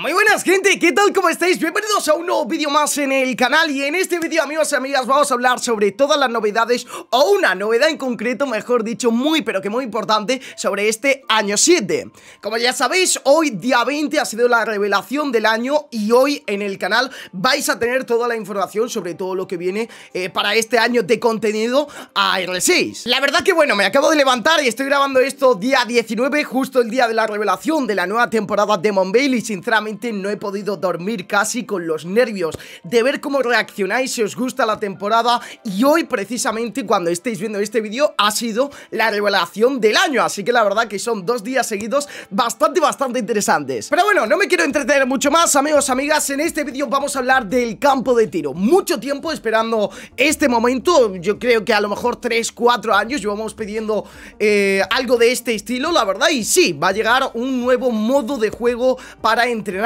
Muy buenas gente, ¿qué tal? ¿Cómo estáis? Bienvenidos a un nuevo vídeo más en el canal Y en este vídeo amigos y amigas vamos a hablar sobre todas las novedades O una novedad en concreto, mejor dicho, muy pero que muy importante Sobre este año 7 Como ya sabéis, hoy día 20 ha sido la revelación del año Y hoy en el canal vais a tener toda la información sobre todo lo que viene eh, Para este año de contenido a R6 La verdad que bueno, me acabo de levantar y estoy grabando esto día 19 Justo el día de la revelación de la nueva temporada de Monbale Y sinceramente no he podido dormir casi con los nervios de ver cómo reaccionáis si os gusta la temporada y hoy precisamente cuando estéis viendo este vídeo ha sido la revelación del año, así que la verdad que son dos días seguidos bastante, bastante interesantes. Pero bueno, no me quiero entretener mucho más, amigos, amigas, en este vídeo vamos a hablar del campo de tiro. Mucho tiempo esperando este momento, yo creo que a lo mejor 3, 4 años llevamos pidiendo eh, algo de este estilo, la verdad, y sí, va a llegar un nuevo modo de juego para entrenar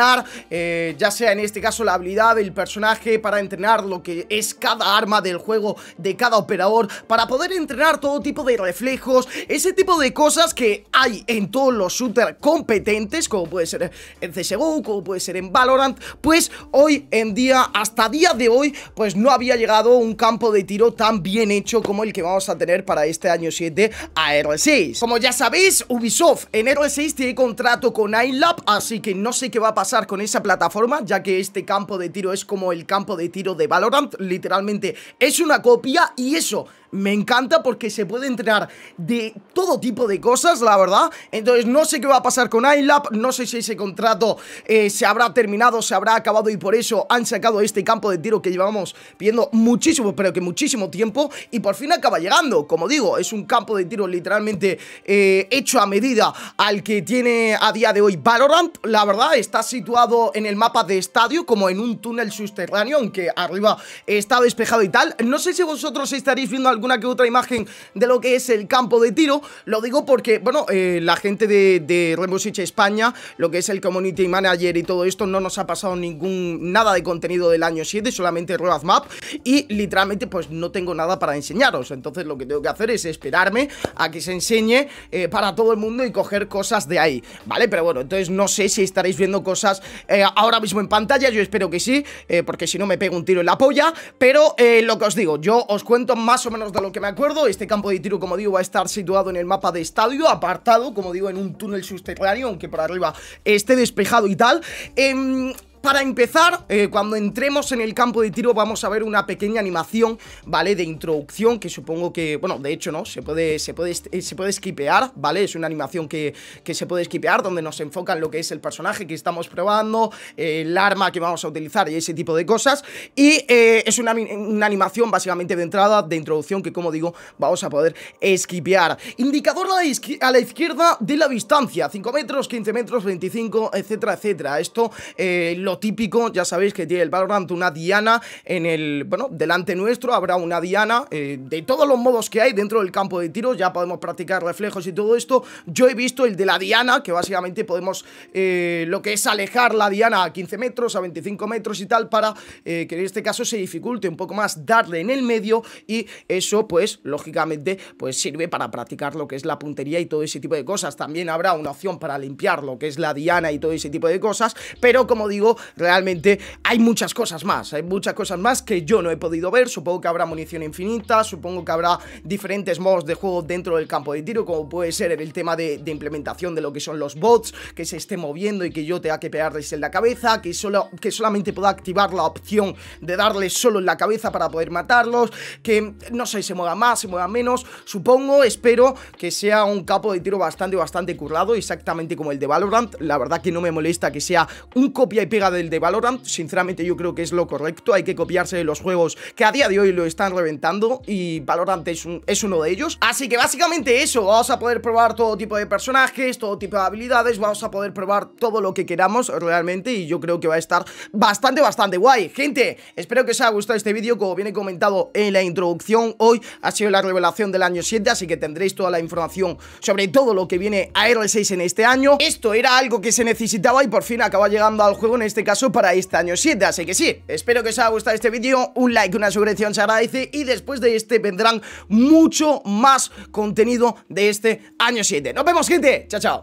eh, ya sea en este caso la habilidad del personaje para entrenar lo que es cada arma del juego de cada operador, para poder entrenar todo tipo de reflejos, ese tipo de cosas que hay en todos los shooters competentes, como puede ser en CSGO, como puede ser en Valorant, pues hoy en día, hasta día de hoy, pues no había llegado un campo de tiro tan bien hecho como el que vamos a tener para este año 7 a R6. Como ya sabéis, Ubisoft en R6 tiene contrato con iLab, así que no sé qué va a pasar con esa plataforma, ya que este campo de tiro es como el campo de tiro de Valorant, literalmente es una copia y eso me encanta porque se puede entrenar de todo tipo de cosas, la verdad. Entonces no sé qué va a pasar con iLab, no sé si ese contrato eh, se habrá terminado, se habrá acabado y por eso han sacado este campo de tiro que llevamos pidiendo muchísimo, pero que muchísimo tiempo y por fin acaba llegando. Como digo, es un campo de tiro literalmente eh, hecho a medida al que tiene a día de hoy Valorant. La verdad, está situado en el mapa de estadio como en un túnel subterráneo, aunque arriba está despejado y tal. No sé si vosotros estaréis viendo algo una que otra imagen de lo que es el campo de tiro. Lo digo porque, bueno, eh, la gente de, de Rainbow España, lo que es el Community Manager y todo esto, no nos ha pasado ningún nada de contenido del año 7, solamente Map, Y literalmente, pues no tengo nada para enseñaros. Entonces, lo que tengo que hacer es esperarme a que se enseñe eh, para todo el mundo y coger cosas de ahí, ¿vale? Pero bueno, entonces no sé si estaréis viendo cosas eh, ahora mismo en pantalla, yo espero que sí, porque si no me pego un tiro en la polla. Pero lo que os digo, yo os cuento más o menos lo que me acuerdo Este campo de tiro, como digo, va a estar situado en el mapa de estadio Apartado, como digo, en un túnel subterráneo Aunque por arriba esté despejado y tal eh, para empezar, eh, cuando entremos en el campo de tiro vamos a ver una pequeña animación, ¿vale? De introducción que supongo que, bueno, de hecho no, se puede, se puede, eh, se puede skipear, ¿vale? Es una animación que, se puede skipear donde nos enfocan lo que es el personaje que estamos probando, eh, el arma que vamos a utilizar y ese tipo de cosas. Y es una, animación básicamente de entrada, de introducción que como digo, vamos a poder skipear. Indicador a la, a la izquierda de la distancia, 5 metros, 15 metros, 25, etcétera, etcétera. Esto lo típico, ya sabéis que tiene el Valorant una diana en el, bueno, delante nuestro habrá una diana eh, de todos los modos que hay dentro del campo de tiro, ya podemos practicar reflejos y todo esto, yo he visto el de la diana, que básicamente podemos eh, lo que es alejar la diana a 15 metros, a 25 metros y tal, para eh, que en este caso se dificulte un poco más darle en el medio y eso pues lógicamente pues sirve para practicar lo que es la puntería y todo ese tipo de cosas, también habrá una opción para limpiar lo que es la diana y todo ese tipo de cosas, pero como digo, realmente hay muchas cosas más, hay muchas cosas más que yo no he podido ver, supongo que habrá munición infinita, supongo que habrá diferentes modos de juego dentro del campo de tiro, como puede ser el tema de, implementación de lo que son los bots, que se esté moviendo y que yo tenga que pegarles en la cabeza, que, solo, que solamente pueda activar la opción de darle solo en la cabeza para poder matarlos, que no sé, se mueva más, se muevan menos, supongo, espero que sea un campo de tiro bastante, bastante currado exactamente como el de Valorant, la verdad que no me molesta que sea un copia y pega de del de Valorant, sinceramente yo creo que es lo correcto, hay que copiarse de los juegos que a día de hoy lo están reventando y Valorant es, es uno de ellos. Así que básicamente eso, vamos a poder probar todo tipo de personajes, todo tipo de habilidades, vamos a poder probar todo lo que queramos realmente y yo creo que va a estar bastante, bastante guay. Gente, espero que os haya gustado este vídeo, como viene comentado en la introducción, hoy ha sido la revelación del año 7, así que tendréis toda la información sobre todo lo que viene a R6 en este año. Esto era algo que se necesitaba y por fin acaba llegando al juego en este caso para este año 7 Así que sí, espero que os haya gustado este vídeo Un like, una suscripción se agradece Y después de este vendrán mucho más contenido de este año 7 Nos vemos gente, chao chao